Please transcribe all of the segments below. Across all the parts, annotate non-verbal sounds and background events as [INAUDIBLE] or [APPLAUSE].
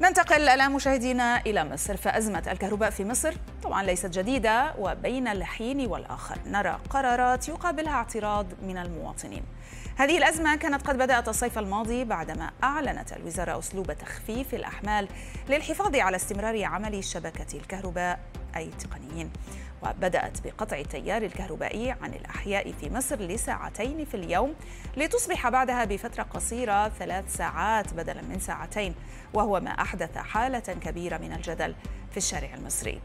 ننتقل الآن مشاهدينا إلى مصر فأزمة الكهرباء في مصر طبعا ليست جديدة وبين الحين والآخر نرى قرارات يقابلها اعتراض من المواطنين هذه الأزمة كانت قد بدأت الصيف الماضي بعدما أعلنت الوزارة أسلوب تخفيف الأحمال للحفاظ على استمرار عمل شبكة الكهرباء أي التقنيين وبدأت بقطع التيار الكهربائي عن الأحياء في مصر لساعتين في اليوم لتصبح بعدها بفترة قصيرة ثلاث ساعات بدلا من ساعتين وهو ما أحدث حالة كبيرة من الجدل في الشارع المصري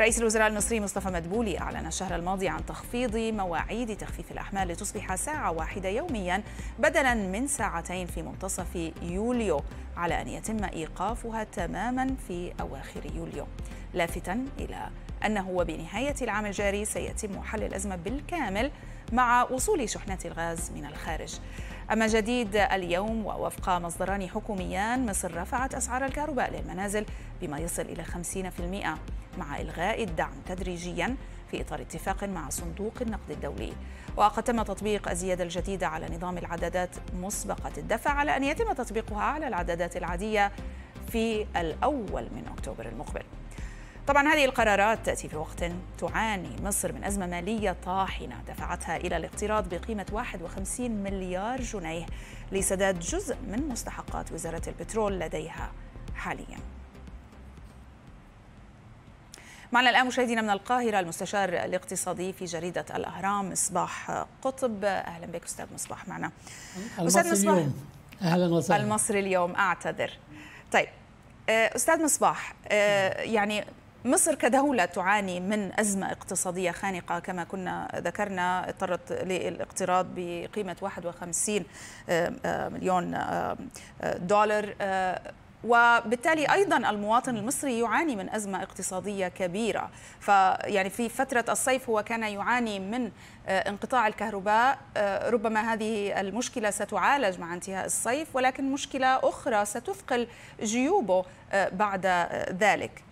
رئيس الوزراء المصري مصطفى مدبولي أعلن الشهر الماضي عن تخفيض مواعيد تخفيف الأحمال لتصبح ساعة واحدة يوميا بدلا من ساعتين في منتصف يوليو على أن يتم إيقافها تماما في أواخر يوليو لافتا إلى أنه وبنهاية العام الجاري سيتم حل الأزمة بالكامل مع وصول شحنات الغاز من الخارج أما جديد اليوم ووفق مصدران حكوميان مصر رفعت أسعار الكهرباء للمنازل بما يصل إلى 50% مع إلغاء الدعم تدريجياً في إطار اتفاق مع صندوق النقد الدولي وقد تم تطبيق الزيادة الجديدة على نظام العدادات مسبقة الدفع على أن يتم تطبيقها على العدادات العادية في الأول من أكتوبر المقبل طبعا هذه القرارات تأتي في وقت تعاني مصر من أزمة مالية طاحنة دفعتها إلى الاقتراض بقيمة 51 مليار جنيه لسداد جزء من مستحقات وزارة البترول لديها حالياً معنا الآن مشاهدينا من القاهرة المستشار الاقتصادي في جريدة الأهرام مصباح قطب أهلا بك أستاذ مصباح معنا أستاذ مصباح اليوم. أهلا وسهلا المصري اليوم أعتذر طيب أستاذ مصباح آه، يعني مصر كدولة تعاني من أزمة اقتصادية خانقة كما كنا ذكرنا اضطرت للاقتراض بقيمة 51 آه، آه، مليون آه، دولار وبالتالي ايضا المواطن المصري يعاني من ازمه اقتصاديه كبيره فيعني في فتره الصيف هو كان يعاني من انقطاع الكهرباء ربما هذه المشكله ستعالج مع انتهاء الصيف ولكن مشكله اخرى ستثقل جيوبه بعد ذلك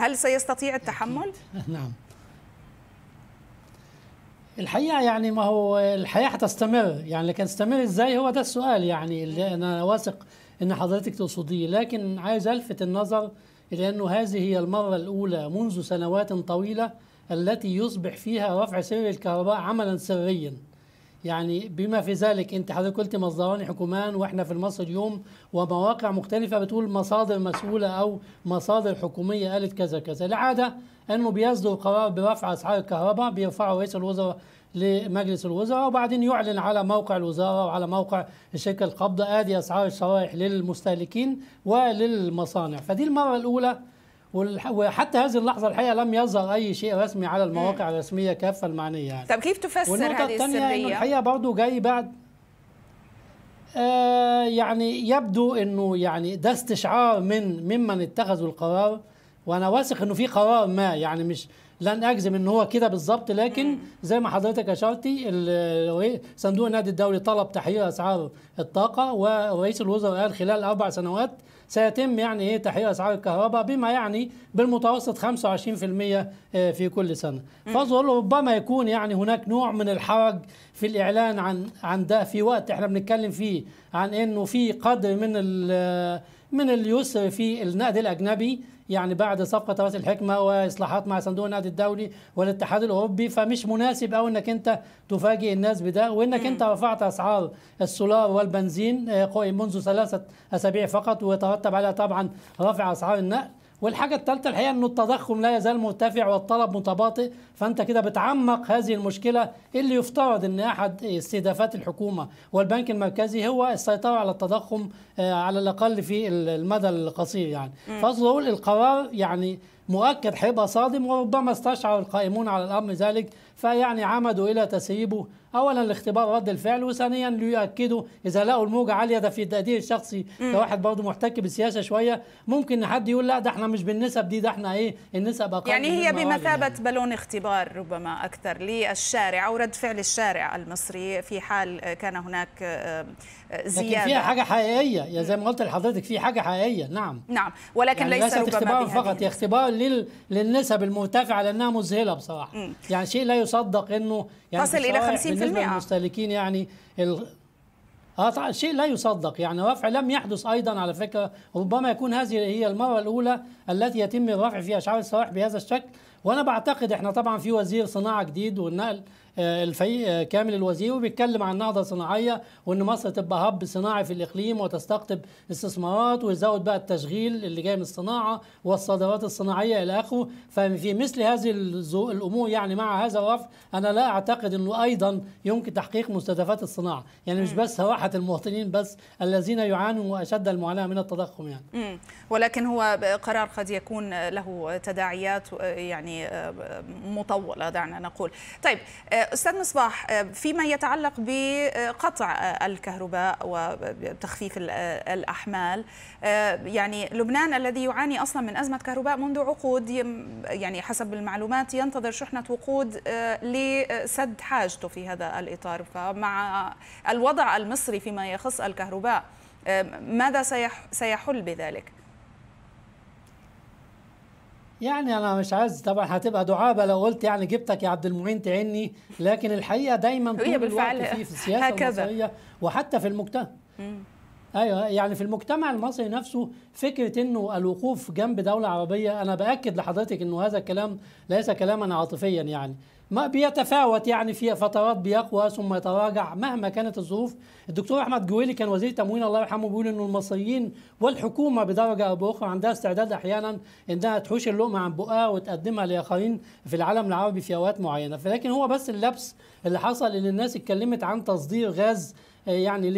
هل سيستطيع التحمل؟ [LAUGHS] نعم الحقيقه يعني ما هو الحياه هتستمر يعني لكن تستمر ازاي هو ده السؤال يعني اللي انا واثق ان حضرتك تقصديه لكن عايز الفت النظر الى انه هذه هي المره الاولى منذ سنوات طويله التي يصبح فيها رفع سر الكهرباء عملا سريا يعني بما في ذلك انت حضرتك قلت مصدران حكومان واحنا في مصر اليوم ومواقع مختلفه بتقول مصادر مسؤوله او مصادر حكوميه قالت كذا كذا العاده انه بيصدر قرار برفع اسعار الكهرباء بيرفعه رئيس الوزراء لمجلس الوزراء وبعدين يعلن على موقع الوزاره وعلى موقع الشركه القابضه ادي اسعار الشرائح للمستهلكين وللمصانع فدي المره الاولى وحتى هذه اللحظه الحقيقه لم يظهر اي شيء رسمي على المواقع الرسميه كافه المعنيه يعني طب كيف تفسر هذه السريه؟ إنه الحقيقه برضه جاي بعد آه يعني يبدو انه يعني ده استشعار من ممن اتخذوا القرار وانا واثق انه في قرار ما يعني مش لن اجزم ان هو كده بالظبط لكن زي ما حضرتك اشرتي إيه، صندوق النقد الدولي طلب تحرير اسعار الطاقه ورئيس الوزراء قال خلال اربع سنوات سيتم يعني ايه تحرير اسعار الكهرباء بما يعني بالمتوسط 25% آه، في كل سنه فاظن ربما يكون يعني هناك نوع من الحرج في الاعلان عن عن ده في وقت احنا بنتكلم فيه عن انه في قدر من من اليسر في النقد الاجنبي يعني بعد صفقه راس الحكمه واصلاحات مع صندوق النقد الدولي والاتحاد الاوروبي فمش مناسب قوي انك انت تفاجئ الناس بده وانك انت رفعت اسعار السولار والبنزين آه، منذ ثلاثه اسابيع فقط وترتب عليها طبعا رفع اسعار النقل والحاجه الثالثه الحقيقه انه التضخم لا يزال مرتفع والطلب متباطئ فانت كده بتعمق هذه المشكله اللي يفترض ان احد استهدافات الحكومه والبنك المركزي هو السيطره على التضخم آه، على الاقل في المدى القصير يعني فاصدر القرار يعني مؤكد هيبقى صادم وربما استشعر القائمون على الامر ذلك فيعني عمدوا الى تسريبه اولا الاختبار رد الفعل وثانيا ليؤكدوا اذا لقوا الموجه عاليه ده في التقدير الشخصي ده واحد برضه محتك بالسياسه شويه ممكن حد يقول لا ده احنا مش بالنسب دي ده احنا ايه النسب اقل يعني هي بمثابه يعني. بالون اختبار ربما اكثر للشارع او رد فعل الشارع المصري في حال كان هناك زياده آه، لكن فيها حاجه حقيقيه يا زي ما قلت لحضرتك في حاجه حقيقيه نعم نعم ولكن يعني ليس ربما اختبار فقط هي اختبار لل... للنسب المرتفعه لانها مذهله بصراحه م. يعني شيء لا يصدق انه يعني تصل الى 50% بالنسبه للمستهلكين يعني ال... آه، شيء لا يصدق يعني رفع لم يحدث ايضا على فكره ربما يكون هذه هي المره الاولى التي يتم الرفع في اسعار السواح بهذا الشكل وانا بعتقد احنا طبعا في وزير صناعه جديد والنقل آه، الفريق آه، كامل الوزير وبيتكلم عن نهضه صناعيه وان مصر تبقى هب صناعي في الاقليم وتستقطب استثمارات ويزود بقى التشغيل اللي جاي من الصناعه والصادرات الصناعيه الى اخره ففي مثل هذه الامور يعني مع هذا الرفض انا لا اعتقد انه ايضا يمكن تحقيق مستهدفات الصناعه يعني مش بس راحه المواطنين بس الذين يعانوا اشد المعاناه من التضخم يعني ولكن هو قرار قد يكون له تداعيات آه، يعني مطوله دعنا نقول طيب استاذ مصباح آه، فيما يتعلق بقطع آه، الكهرباء وتخفيف آه، الاحمال يعني لبنان الذي يعاني اصلا من ازمه كهرباء منذ عقود يعني حسب المعلومات ينتظر شحنه وقود لسد حاجته في هذا الاطار فمع الوضع المصري فيما يخص الكهرباء ماذا سيحل بذلك؟ يعني انا مش عايز طبعا هتبقى دعابه لو قلت يعني جبتك يا عبد المعين تعني لكن الحقيقه دايما طول الوقت في في السياسه هكذا. المصريه وحتى في المجتمع ايوه يعني في المجتمع المصري نفسه فكره انه الوقوف جنب دوله عربيه انا باكد لحضرتك انه هذا الكلام ليس كلاما عاطفيا يعني ما بيتفاوت يعني في فترات بيقوى ثم يتراجع مهما كانت الظروف الدكتور احمد جويلي كان وزير التموين الله يرحمه بيقول انه المصريين والحكومه بدرجه او باخرى عندها استعداد احيانا انها تحوش اللقمه عن بقها وتقدمها لاخرين في العالم العربي في اوقات معينه فلكن هو بس اللبس اللي حصل ان الناس اتكلمت عن تصدير غاز آه، يعني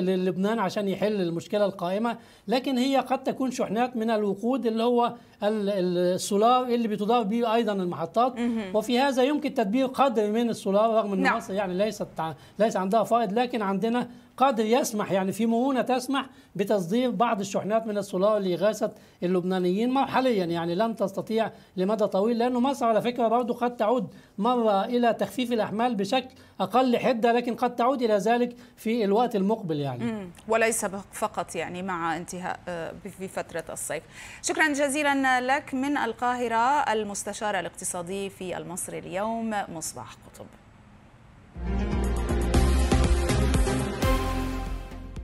للبنان عشان يحل المشكله القائمه لكن هي قد تكون شحنات من الوقود اللي هو السولار اللي بتضاف به ايضا المحطات وفي هذا يمكن تدبير قدر من السولار رغم ان نعم. مصر يعني ليست ليس عندها فائض لكن عندنا قد يسمح يعني في مرونه تسمح بتصدير بعض الشحنات من السولار لإغاثة اللبنانيين مرحليا يعني لن تستطيع لمدى طويل لأنه مصر على فكرة برضه قد تعود مرة إلى تخفيف الأحمال بشكل أقل حدة لكن قد تعود إلى ذلك في الوقت المقبل يعني وليس فقط يعني مع انتهاء آه، في فترة الصيف شكرا جزيلا لك من القاهرة المستشار الاقتصادي في المصري اليوم مصباح قطب